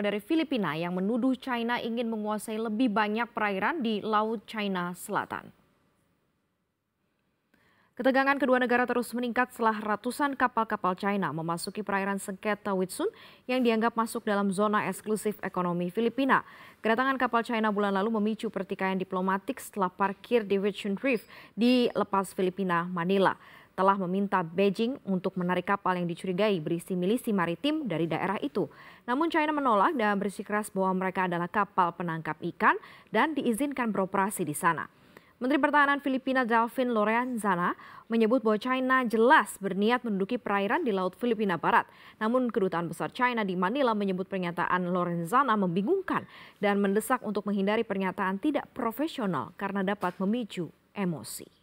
dari Filipina yang menuduh China ingin menguasai lebih banyak perairan di Laut China Selatan. Ketegangan kedua negara terus meningkat setelah ratusan kapal-kapal China memasuki perairan sengketa Witsun yang dianggap masuk dalam zona eksklusif ekonomi Filipina. Kedatangan kapal China bulan lalu memicu pertikaian diplomatik setelah parkir di Witsun Reef di lepas Filipina, Manila telah meminta Beijing untuk menarik kapal yang dicurigai berisi milisi maritim dari daerah itu. Namun China menolak dan bersikeras bahwa mereka adalah kapal penangkap ikan dan diizinkan beroperasi di sana. Menteri Pertahanan Filipina Delvin Lorenzana menyebut bahwa China jelas berniat menduduki perairan di Laut Filipina Barat. Namun kedutaan besar China di Manila menyebut pernyataan Lorenzana membingungkan dan mendesak untuk menghindari pernyataan tidak profesional karena dapat memicu emosi.